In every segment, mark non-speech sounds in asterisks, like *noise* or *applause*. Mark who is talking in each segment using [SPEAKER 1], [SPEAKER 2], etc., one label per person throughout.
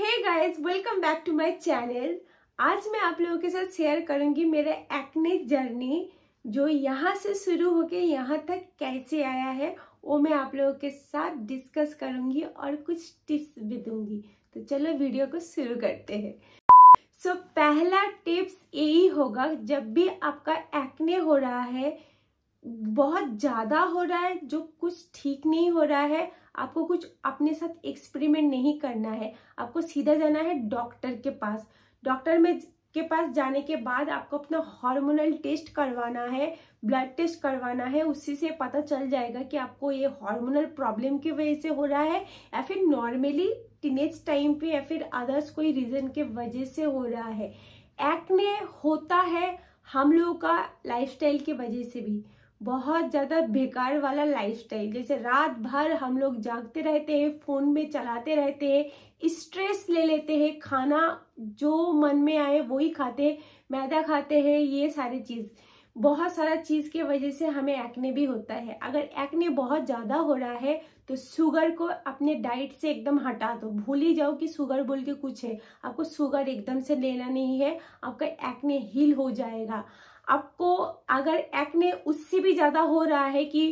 [SPEAKER 1] hey guys welcome back to my channel आज मैं आप लोगों के साथ शेयर करूंगी मेरे एक्ने जर्नी जो यहाँ से शुरू होके यहाँ तक कैसे आया है वो मैं आप लोगों के साथ डिस्कस करूंगी और कुछ टिप्स भी दूंगी तो चलो वीडियो को शुरू करते हैं सो so, पहला टिप्स यही होगा जब भी आपका एक्ने हो रहा है बहुत ज़्यादा हो रहा है जो कुछ ठीक नहीं हो रहा है आपको कुछ अपने साथ एक्सपेरिमेंट नहीं करना है आपको सीधा जाना है डॉक्टर के पास डॉक्टर में के पास जाने के बाद आपको अपना हार्मोनल टेस्ट करवाना है ब्लड टेस्ट करवाना है उसी से पता चल जाएगा कि आपको ये हार्मोनल प्रॉब्लम की वजह से हो रहा है या फिर नॉर्मली टीनेज टाइम पे या फिर अदर्स कोई रीजन के वजह से हो रहा है एक्ने होता है हम लोगों का लाइफस्टाइल की वजह से भी बहुत ज़्यादा बेकार वाला लाइफस्टाइल जैसे रात भर हम लोग जागते रहते हैं फ़ोन में चलाते रहते हैं स्ट्रेस ले लेते हैं खाना जो मन में आए वही खाते हैं मैदा खाते हैं ये सारी चीज़ बहुत सारा चीज़ के वजह से हमें एक्ने भी होता है अगर एक्ने बहुत ज़्यादा हो रहा है तो शुगर को अपने डाइट से एकदम हटा दो भूल ही जाओ कि शुगर बोल के कुछ है आपको शुगर एकदम से लेना नहीं है आपका एक्ने हील हो जाएगा आपको अगर एक्ने उससे भी ज़्यादा हो रहा है कि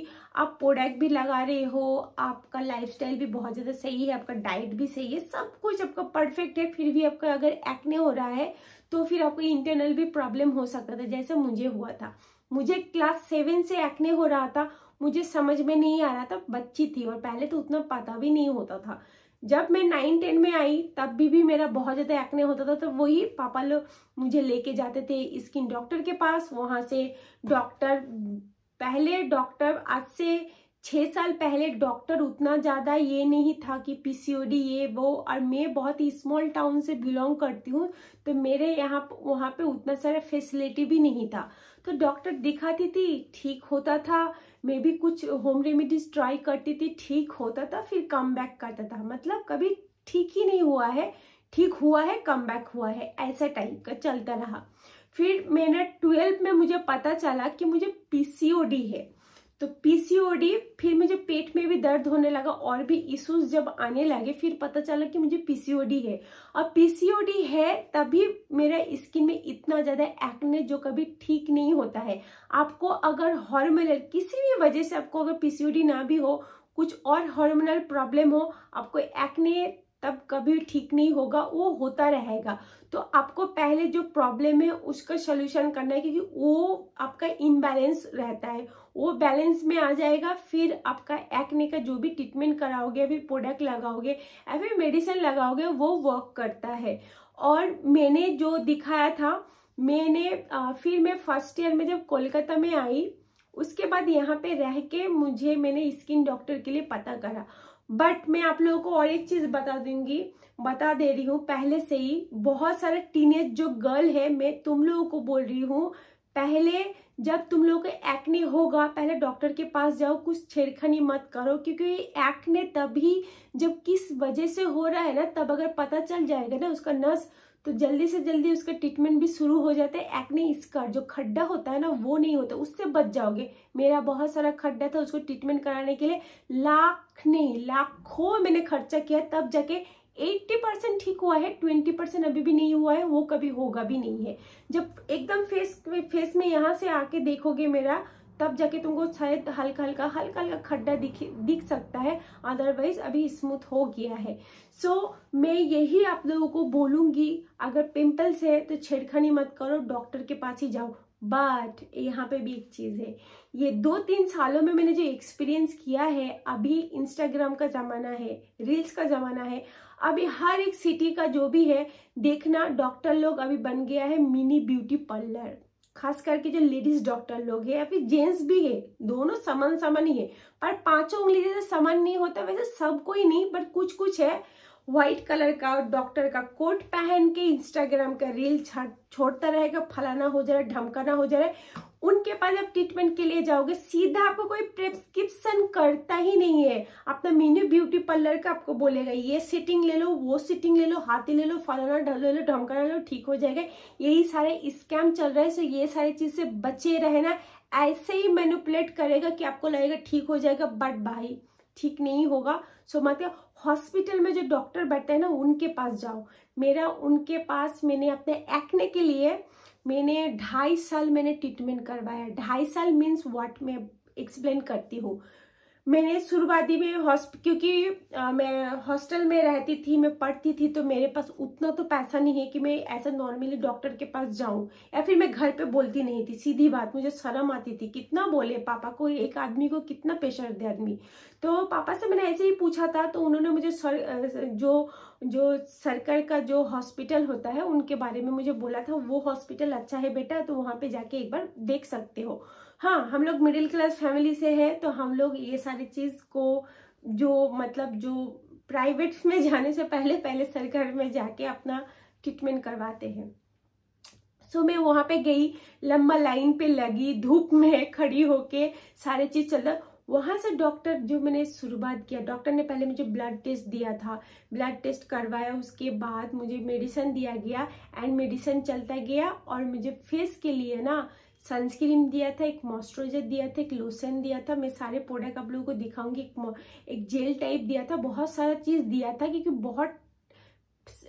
[SPEAKER 1] आप प्रोडक्ट भी लगा रहे हो आपका लाइफस्टाइल भी बहुत ज़्यादा सही है आपका डाइट भी सही है सब कुछ आपका परफेक्ट है फिर भी आपका अगर एक्ने हो रहा है तो फिर आपको इंटरनल भी प्रॉब्लम हो सकता था जैसे मुझे हुआ था मुझे क्लास सेवन से एक्ने हो रहा था मुझे समझ में नहीं आ रहा था बच्ची थी और पहले तो उतना पता भी नहीं होता था जब मैं नाइन टेन में आई तब भी भी मेरा बहुत ज़्यादा एक्ने होता था तो वही पापा लोग मुझे लेके जाते थे स्किन डॉक्टर के पास वहां से डॉक्टर पहले डॉक्टर आज से छः साल पहले डॉक्टर उतना ज़्यादा ये नहीं था कि पीसीओडी ये वो और मैं बहुत ही स्मॉल टाउन से बिलोंग करती हूँ तो मेरे यहाँ वहां पे उतना सारा फैसिलिटी भी नहीं था तो डॉक्टर दिखाती थी ठीक होता था मैं भी कुछ होम रेमेडीज ट्राई करती थी ठीक होता था फिर कम बैक करता था मतलब कभी ठीक ही नहीं हुआ है ठीक हुआ है कम बैक हुआ है ऐसा टाइप का चलता रहा फिर मैंने ट्वेल्थ में मुझे पता चला कि मुझे पीसीओडी है तो पीसीओडी फिर मुझे पेट में भी दर्द होने लगा और भी इश्यूज जब आने लगे फिर पता चला कि मुझे पीसीओडी है और पीसीओडी है तभी मेरा स्किन में इतना ज़्यादा एक्ने जो कभी ठीक नहीं होता है आपको अगर हॉर्मोनल किसी भी वजह से आपको अगर पीसीओडी ना भी हो कुछ और हॉर्मोनल प्रॉब्लम हो आपको एक्ने तब कभी ठीक नहीं होगा वो होता रहेगा तो आपको पहले जो प्रॉब्लम है उसका सोल्यूशन करना है क्योंकि वो आपका इनबैलेंस रहता है वो बैलेंस में आ जाएगा फिर आपका एक्ने का जो भी ट्रीटमेंट कराओगे फिर प्रोडक्ट लगाओगे या फिर मेडिसिन लगाओगे वो वर्क करता है और मैंने जो दिखाया था मैंने फिर मैं फर्स्ट ईयर में जब कोलकाता में आई उसके बाद यहाँ पे रह के मुझे मैंने स्किन डॉक्टर के लिए पता करा बट मैं आप लोगों को और एक चीज बता दूंगी बता दे रही हूँ पहले से ही बहुत सारे टीनेज जो गर्ल है मैं तुम लोगों को बोल रही हूँ पहले जब तुम लोग को एक्ने होगा पहले डॉक्टर के पास जाओ कुछ छेड़खानी मत करो क्योंकि एक्ने तभी जब किस वजह से हो रहा है ना तब अगर पता चल जाएगा ना उसका नस तो जल्दी से जल्दी उसका ट्रीटमेंट भी शुरू हो जाता है एक्ने स्कार जो खड्डा होता है ना वो नहीं होता उससे बच जाओगे मेरा बहुत सारा खड्डा था उसको ट्रीटमेंट कराने के लिए लाख नहीं लाखों मैंने खर्चा किया तब जाके 80 परसेंट ठीक हुआ है 20 परसेंट अभी भी नहीं हुआ है वो कभी होगा भी नहीं है जब एकदम फेस फेस में यहाँ से आके देखोगे मेरा तब जाके तुमको शायद हल्का हल्का हल्का हल्का खड्डा दिख दिख सकता है अदरवाइज अभी स्मूथ हो गया है सो so, मैं यही आप लोगों को बोलूंगी अगर पिंपल्स है तो छेड़खानी मत करो डॉक्टर के पास ही जाओ बट यहाँ पे भी एक चीज़ है ये दो तीन सालों में मैंने जो एक्सपीरियंस किया है अभी इंस्टाग्राम का ज़माना है रील्स का ज़माना है अभी हर एक सिटी का जो भी है देखना डॉक्टर लोग अभी बन गया है मिनी ब्यूटी पार्लर खास करके जो लेडीज डॉक्टर लोग है या फिर जेंट्स भी है दोनों समान समान ही है पर पांचों उंगली जैसे समान नहीं होता वैसे सबको ही नहीं बट कुछ कुछ है व्हाइट कलर का डॉक्टर का कोट पहन के इंस्टाग्राम का रील छोड़ता रहेगा फलाना हो जा रहा है ढमकाना हो जा रहा है उनके पास आप ट्रीटमेंट के लिए जाओगे सीधा आपको कोई प्रेस्क्रिप्शन करता ही नहीं है अपना मीनू ब्यूटी पार्लर का आपको बोलेगा ये सिटिंग ले लो वो सिटिंग ले लो हाथी ले लो फलाना ले लो ढमकाना ले लो ठीक हो जाएगा यही सारे स्कैम चल रहे हैं सो ये सारी चीज से बचे रहना ऐसे ही मैनुपुलेट करेगा कि आपको लगेगा ठीक हो जाएगा बट भाई ठीक नहीं होगा सो मतलब हॉस्पिटल में जो डॉक्टर बैठते हैं ना उनके पास जाओ मेरा उनके पास मैंने अपने एक्ने के लिए मैंने ढाई साल मैंने ट्रीटमेंट करवाया ढाई साल मीन्स व्हाट मैं एक्सप्लेन करती हूँ मैंने शुरुआती में हॉस्प क्योंकि आ, मैं हॉस्टल में रहती थी मैं पढ़ती थी तो मेरे पास उतना तो पैसा नहीं है कि मैं ऐसा नॉर्मली डॉक्टर के पास जाऊं या फिर मैं घर पे बोलती नहीं थी सीधी बात मुझे शर्म आती थी कितना बोले पापा को एक आदमी को कितना प्रेशर दे आदमी तो पापा से मैंने ऐसे ही पूछा था तो उन्होंने मुझे सर, जो जो सरकार का जो हॉस्पिटल होता है उनके बारे में मुझे बोला था वो हॉस्पिटल अच्छा है बेटा तो वहाँ पे जाके एक बार देख सकते हो हाँ हम लोग मिडिल क्लास फैमिली से है तो हम लोग ये सारी चीज़ को जो मतलब जो प्राइवेट में जाने से पहले पहले सरकार में जाके अपना ट्रीटमेंट करवाते हैं सो so, मैं वहाँ पे गई लंबा लाइन पे लगी धूप में खड़ी होके सारे चीज़ चल रहा वहाँ से डॉक्टर जो मैंने शुरुआत किया डॉक्टर ने पहले मुझे ब्लड टेस्ट दिया था ब्लड टेस्ट करवाया उसके बाद मुझे मेडिसिन दिया गया एंड मेडिसिन चलता गया और मुझे फेस के लिए ना सनस्क्रीन दिया था एक मॉइस्चराइजर दिया था एक लोशन दिया था मैं सारे प्रोडक्ट आप लोगों को दिखाऊंगी एक एक जेल टाइप दिया था बहुत सारा चीज़ दिया था क्योंकि बहुत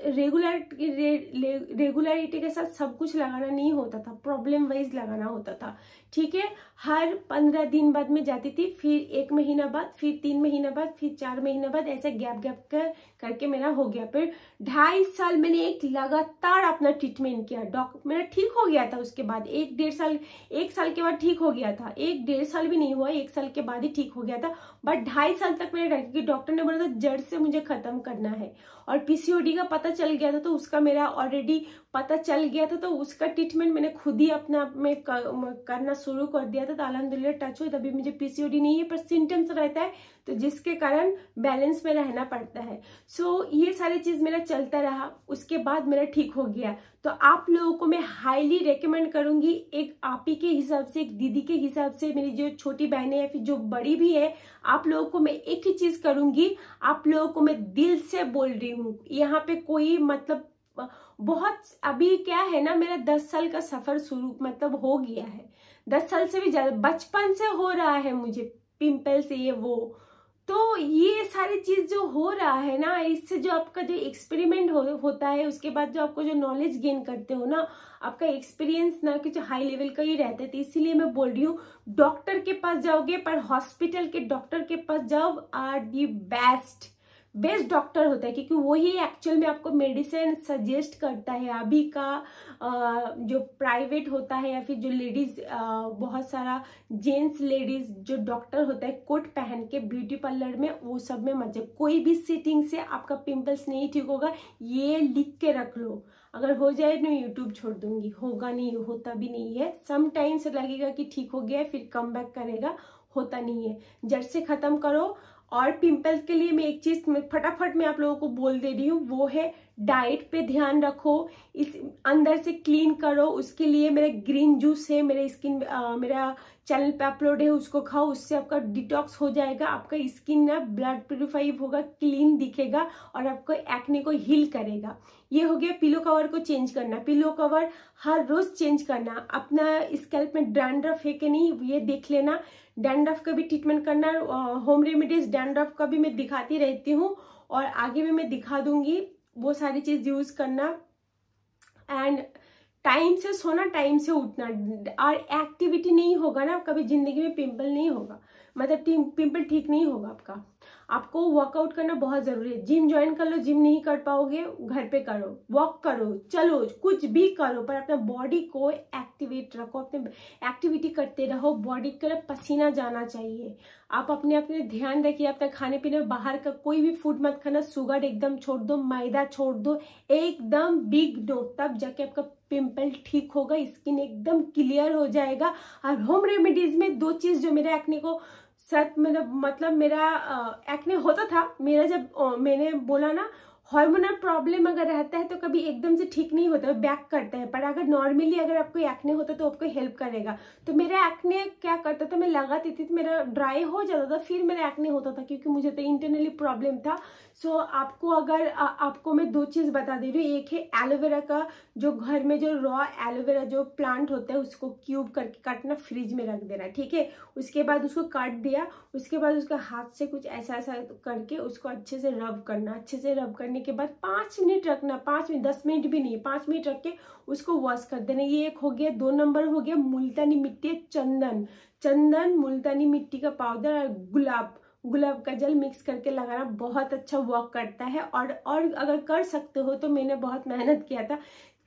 [SPEAKER 1] रेगुलर रे, रे, रेगुलरिटी के साथ सब कुछ लगाना नहीं होता था प्रॉब्लम वाइज लगाना होता था ठीक है हर पंद्रह दिन बाद में जाती थी फिर एक महीना बाद फिर तीन महीना बाद फिर चार महीना बाद ऐसे गैप गैप कर करके मेरा हो गया फिर ढाई साल मैंने एक लगातार अपना ट्रीटमेंट किया डॉक्टर मेरा ठीक हो गया था उसके बाद एक डेढ़ साल एक साल के बाद ठीक हो गया था एक डेढ़ साल भी नहीं हुआ एक साल के बाद ही ठीक हो गया था बट ढाई साल तक मैंने रखा क्योंकि डॉक्टर ने बोला था जड़ से मुझे खत्म करना है और पीसीओडी का पता चल गया था तो उसका मेरा ऑलरेडी पता चल गया था तो उसका ट्रीटमेंट मैंने खुद ही अपना में करना शुरू कर दिया था तो अलहमदिल्ला टच हुई तभी मुझे पीसीओडी नहीं है पर सिम्टम्स रहता है तो जिसके कारण बैलेंस में रहना पड़ता है सो so, ये सारी चीज़ मेरा चलता रहा उसके बाद मेरा ठीक हो गया तो आप लोगों को मैं हाईली रेकमेंड करूंगी एक आप ही के हिसाब से एक दीदी के हिसाब से मेरी जो छोटी बहन है या फिर जो बड़ी भी है आप लोगों को मैं एक ही चीज़ करूंगी आप लोगों को मैं दिल से बोल रही हूँ यहाँ पे कोई मतलब बहुत अभी क्या है ना मेरा दस साल का सफर शुरू मतलब हो गया है दस साल से भी ज्यादा बचपन से हो रहा है मुझे पिंपल से ये वो तो ये सारी चीज जो हो रहा है ना इससे जो आपका जो एक्सपेरिमेंट हो, होता है उसके बाद जो आपको जो नॉलेज गेन करते हो ना आपका एक्सपीरियंस ना कि जो हाई लेवल का ही रहता है इसीलिए मैं बोल रही हूँ डॉक्टर के पास जाओगे पर हॉस्पिटल के डॉक्टर के पास जाओ are the best best doctor होता है क्योंकि वो ही एक्चुअल में आपको मेडिसिन सजेस्ट करता है अभी का जो प्राइवेट होता है या फिर जो लेडीज बहुत सारा जेंट्स लेडीज जो डॉक्टर होता है कोट पहन के ब्यूटी पार्लर में वो सब में मत कोई भी सीटिंग से आपका पिंपल्स नहीं ठीक होगा ये लिख के रख लो अगर हो जाए तो यूट्यूब छोड़ दूंगी होगा नहीं होता भी नहीं है समटाइम्स लगेगा कि ठीक हो गया फिर कम बैक करेगा होता नहीं है जड़ से ख़त्म करो और पिंपल्स के लिए मैं एक चीज फटाफट मैं आप लोगों को बोल दे रही हूँ वो है डाइट पे ध्यान रखो इस अंदर से क्लीन करो उसके लिए मेरा ग्रीन जूस है मेरे स्किन आ, मेरा चैनल पे अपलोड है उसको खाओ उससे आपका डिटॉक्स हो जाएगा आपका स्किन ना ब्लड प्योरीफाई होगा क्लीन दिखेगा और आपको एक्ने को हील करेगा ये हो गया पिलो कवर को चेंज करना पिलो कवर हर रोज चेंज करना अपना स्कैल्प में ड्रांड्रफ है कि नहीं ये देख लेना डैंड्रफ का भी ट्रीटमेंट करना होम रेमेडीज डैंड्रफ का भी मैं दिखाती रहती हूँ और आगे भी मैं दिखा दूंगी वो सारी चीज यूज करना एंड टाइम से सोना टाइम से उठना और एक्टिविटी नहीं होगा ना कभी जिंदगी में पिंपल नहीं होगा मतलब पिंपल ठीक नहीं होगा आपका आपको वर्कआउट करना बहुत जरूरी है जिम ज्वाइन कर लो जिम नहीं कर पाओगे घर पे करो वॉक करो चलो कुछ भी करो पर अपना बॉडी को एक्टिवेट रखो अपने एक्टिविटी करते रहो बॉडी के लिए पसीना जाना चाहिए आप अपने अपने ध्यान रखिए अपना खाने पीने में बाहर का कोई भी फूड मत खाना सुगर एकदम छोड़ दो मैदा छोड़ दो एकदम बिग दो तब जाके आपका पिंपल ठीक होगा स्किन एकदम क्लियर हो जाएगा और होम रेमेडीज में दो चीज जो मेरे एक्ने को सर मेरा मतलब, मतलब मेरा एक्ने होता था मेरा जब मैंने बोला ना हार्मोनल प्रॉब्लम अगर रहता है तो कभी एकदम से ठीक नहीं होता है बैक करता है पर अगर नॉर्मली अगर आपको एक्ने होता तो आपको हेल्प करेगा तो मेरा एक्ने क्या करता था मैं लगाती थी तो मेरा ड्राई हो जाता था फिर मेरा एक्ने होता था क्योंकि मुझे तो इंटरनली प्रॉब्लम था सो so, आपको अगर आ, आपको मैं दो चीज़ बता दे रही हूँ एक है एलोवेरा का जो घर में जो रॉ एलोवेरा जो प्लांट होता है उसको क्यूब करके काटना फ्रिज में रख देना ठीक है उसके बाद उसको काट दिया उसके बाद उसका हाथ से कुछ ऐसा ऐसा करके उसको अच्छे से रब करना अच्छे से रब करने करने के बाद पाँच मिनट रखना पाँच मिनट दस मिनट भी नहीं पाँच मिनट रख के उसको वॉश कर देना ये एक हो गया दो नंबर हो गया मुल्तानी मिट्टी चंदन चंदन मुल्तानी मिट्टी का पाउडर और गुलाब गुलाब का जल मिक्स करके लगाना बहुत अच्छा वर्क करता है और और अगर कर सकते हो तो मैंने बहुत मेहनत किया था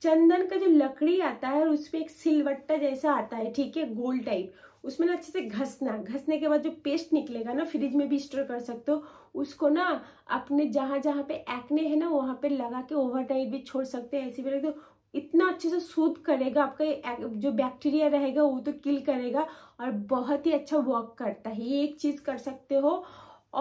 [SPEAKER 1] चंदन का जो लकड़ी आता है उसमें एक सिलवट्टा जैसा आता है ठीक है गोल टाइप उसमें ना अच्छे से घसना घसने के बाद जो पेस्ट निकलेगा ना फ्रिज में भी स्टोर कर सकते हो उसको ना अपने जहाँ जहाँ पे एक्ने है ना वहाँ पे लगा के ओवर नाइट भी छोड़ सकते हैं ऐसे भी रख दो इतना अच्छे से सूद करेगा आपका जो बैक्टीरिया रहेगा वो तो किल करेगा और बहुत ही अच्छा वर्क करता है ये एक चीज़ कर सकते हो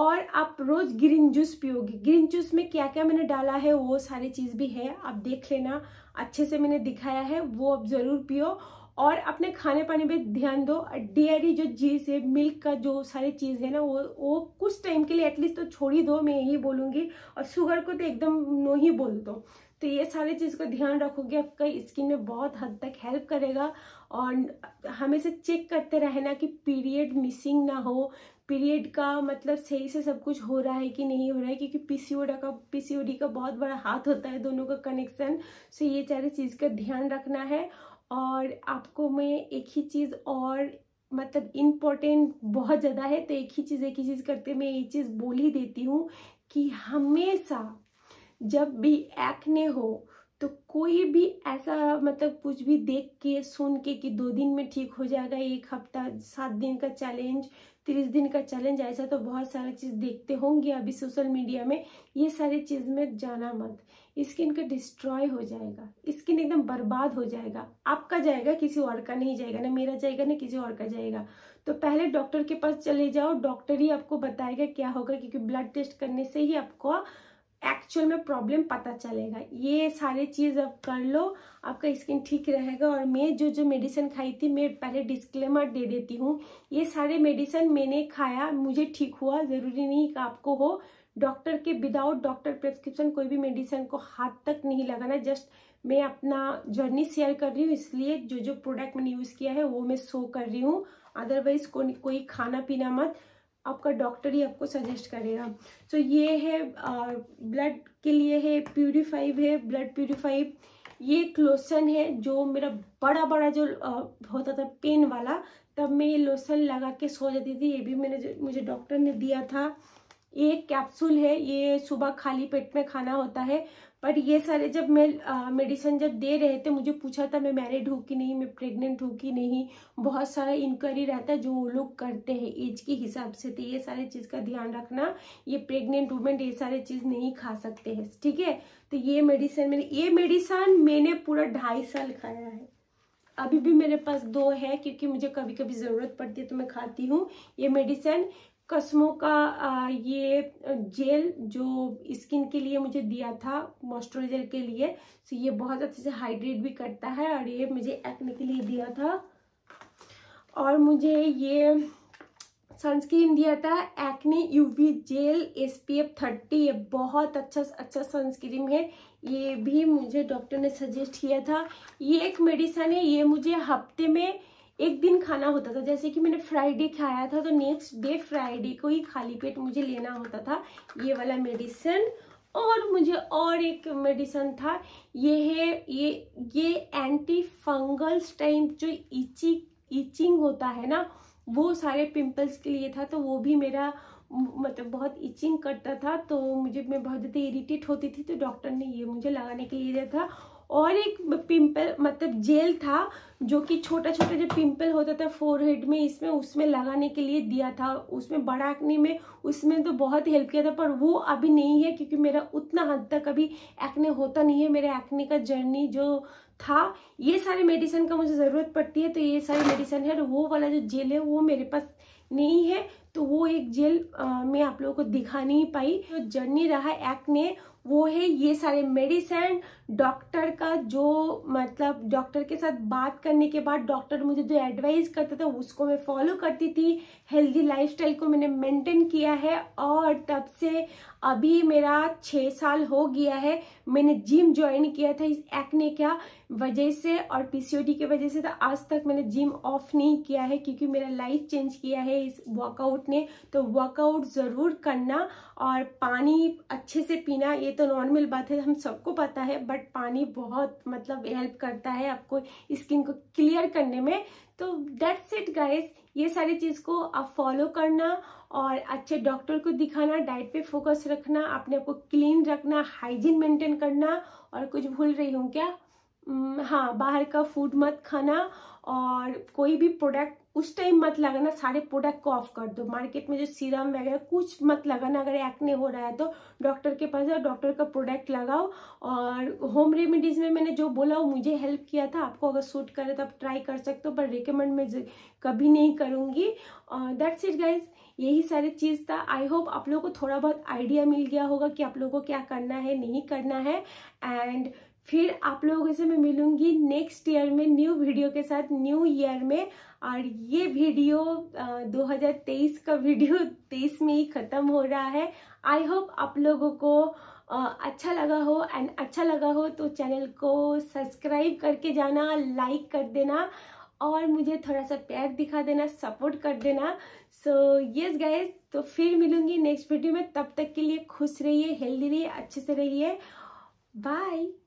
[SPEAKER 1] और आप रोज़ ग्रीन जूस पियोगे ग्रीन जूस में क्या क्या मैंने डाला है वो सारी चीज़ भी है आप देख लेना अच्छे से मैंने दिखाया है वो आप ज़रूर पियो और अपने खाने पाने पे ध्यान दो डेयरी जो चीज़ है मिल्क का जो सारी चीज़ है ना वो वो कुछ टाइम के लिए एटलीस्ट तो छोड़ ही दो मैं यही बोलूँगी और शुगर को तो एकदम नो ही बोल दो तो ये सारे चीज़ को ध्यान रखोगे आपका स्किन में बहुत हद तक हेल्प करेगा और हमेशा चेक करते रहना कि पीरियड मिसिंग ना हो पीरियड का मतलब सही से सब कुछ हो रहा है कि नहीं हो रहा है क्योंकि पीसीओडी का पीसीओडी का बहुत बड़ा हाथ होता है दोनों का कनेक्शन सो तो ये सारी चीज़ का ध्यान रखना है और आपको मैं एक ही चीज़ और मतलब इम्पोर्टेंट बहुत ज़्यादा है तो एक ही चीज़ एक ही चीज़ करते मैं ये चीज़ बोल ही देती हूँ कि हमेशा जब भी एक्ने हो तो कोई भी ऐसा मतलब कुछ भी देख के सुन के कि दो दिन में ठीक हो जाएगा एक हफ्ता सात दिन का चैलेंज तीस दिन का चैलेंज ऐसा तो बहुत सारा चीज़ देखते होंगे अभी सोशल मीडिया में ये सारी चीज़ में जाना मत स्किन का डिस्ट्रॉय हो जाएगा स्किन एकदम बर्बाद हो जाएगा आपका जाएगा किसी और का नहीं जाएगा ना मेरा जाएगा ना किसी और का जाएगा तो पहले डॉक्टर के पास चले जाओ डॉक्टर ही आपको बताएगा क्या होगा क्योंकि ब्लड टेस्ट करने से ही आपको एक्चुअल में प्रॉब्लम पता चलेगा ये सारे चीज़ अब कर लो आपका स्किन ठीक रहेगा और मैं जो जो मेडिसिन खाई थी मैं पहले डिस्क्लेमर दे देती हूँ ये सारे मेडिसिन मैंने खाया मुझे ठीक हुआ ज़रूरी नहीं कि आपको हो डॉक्टर के विदाउट डॉक्टर प्रेस्क्रिप्शन कोई भी मेडिसिन को हाथ तक नहीं लगाना जस्ट मैं अपना जर्नी शेयर कर रही हूँ इसलिए जो जो प्रोडक्ट मैंने यूज़ किया है वो मैं शो कर रही हूँ अदरवाइज को, कोई खाना पीना मत आपका डॉक्टर ही आपको सजेस्ट करेगा सो so, ये है ब्लड के लिए है प्योरीफाइव है ब्लड प्योरीफाइव ये क्लोसन है जो मेरा बड़ा बड़ा जो होता था पेन वाला तब मैं ये लोसन लगा के सो जाती थी ये भी मैंने मुझे डॉक्टर ने दिया था ये एक कैप्सूल है ये सुबह खाली पेट में खाना होता है पर ये सारे जब मैं मेडिसिन जब दे रहे थे मुझे पूछा था मैं मैरिड हूँ कि नहीं मैं प्रेग्नेंट हूँ कि नहीं बहुत सारा इंक्वायरी रहता है जो वो लोग करते हैं एज के हिसाब से तो ये सारे चीज़ का ध्यान रखना ये प्रेग्नेंट वुमेन ये सारे चीज़ नहीं खा सकते हैं ठीक है तो ये मेडिसिन मैंने ये मेडिसिन मैंने पूरा ढाई साल खाया है अभी भी मेरे पास दो है क्योंकि मुझे कभी कभी ज़रूरत पड़ती है तो मैं खाती हूँ ये मेडिसिन कस्मों का ये जेल जो स्किन के लिए मुझे दिया था मॉइस्चराइजर के लिए सो ये बहुत अच्छे से हाइड्रेट भी करता है और ये मुझे एक्ने के लिए दिया था और मुझे ये सनस्क्रीन दिया था acne UV gel SPF thirty ये बहुत अच्छा अच्छा सनस्क्रीन है ये भी मुझे डॉक्टर ने सजेस्ट किया था ये एक मेडिसन है ये मुझे हफ्ते में एक दिन खाना होता था जैसे कि मैंने फ्राइडे खाया था तो नेक्स्ट डे फ्राइडे को ही खाली पेट मुझे लेना होता था ये वाला मेडिसिन और मुझे और एक मेडिसन था ये है ये ये एंटी फंगल टाइम जो इची इचिंग होता है ना वो सारे पिंपल्स के लिए था तो वो भी मेरा मतलब बहुत इचिंग करता था तो मुझे मैं बहुत ज़्यादा इरीटेट होती थी तो डॉक्टर ने ये मुझे लगाने के लिए दिया था और एक पिंपल मतलब जेल था जो कि छोटा छोटा जो पिंपल होता था फोरहेड में इसमें उसमें लगाने के लिए दिया था उसमें बड़ा एक्ने में उसमें तो बहुत हेल्प किया था पर वो अभी नहीं है क्योंकि मेरा उतना हद तक अभी एक्ने होता नहीं है मेरे एक्ने का जर्नी जो था ये सारे मेडिसिन का मुझे ज़रूरत पड़ती है तो ये सारे मेडिसिन है और वो वाला जो जेल है वो मेरे पास नहीं है तो वो एक जेल आ, मैं आप लोगों को दिखा नहीं पाई जो जर्नी रहा एक्ने वो है ये सारे मेडिसिन डॉक्टर का जो मतलब डॉक्टर के साथ बात करने के बाद डॉक्टर मुझे जो एडवाइस करता था उसको मैं फॉलो करती थी हेल्दी लाइफस्टाइल को मैंने मेंटेन किया है और तब से अभी मेरा छः साल हो गया है मैंने जिम ज्वाइन किया था इस एक्ने का वजह से और पीसीओडी की वजह से तो आज तक मैंने जिम ऑफ नहीं किया है क्योंकि मेरा लाइफ चेंज किया है इस वर्कआउट ने तो वर्कआउट ज़रूर करना और पानी अच्छे से पीना ये तो तो नॉर्मल बात है हम सबको पता है बट पानी बहुत मतलब हेल्प करता है आपको स्किन को क्लियर करने में तो डेट्स इट गाइस ये सारी चीज़ को आप फॉलो करना और अच्छे डॉक्टर को दिखाना डाइट पे फोकस रखना अपने आप को क्लीन रखना हाइजीन मेंटेन करना और कुछ भूल रही हूँ क्या हम्म, हाँ बाहर का फूड मत खाना और कोई भी प्रोडक्ट उस टाइम मत लगाना सारे प्रोडक्ट को ऑफ कर दो मार्केट में जो सीरम वगैरह कुछ मत लगाना अगर एक्ने हो रहा है तो डॉक्टर के पास जाओ डॉक्टर का प्रोडक्ट लगाओ और होम रेमेडीज़ में मैंने जो बोला वो मुझे हेल्प किया था आपको अगर सूट करे तो आप ट्राई कर सकते हो पर रिकमेंड मैं कभी नहीं करूँगी दैट्स इट गाइज यही सारी चीज़ था आई होप आप लोगों को थोड़ा बहुत आइडिया मिल गया होगा कि आप लोगों को क्या करना है नहीं करना है एंड फिर आप लोगों से मैं मिलूंगी नेक्स्ट ईयर में न्यू वीडियो के साथ न्यू ईयर में और ये वीडियो आ, 2023 का वीडियो 23 *laughs* में ही खत्म हो रहा है आई होप आप लोगों को आ, अच्छा लगा हो एंड अच्छा लगा हो तो चैनल को सब्सक्राइब करके जाना लाइक कर देना और मुझे थोड़ा सा प्यार दिखा देना सपोर्ट कर देना सो यस गाइज तो फिर मिलूंगी नेक्स्ट वीडियो में तब तक के लिए खुश रहिए हेल्दी रहिए अच्छे से रहिए बाय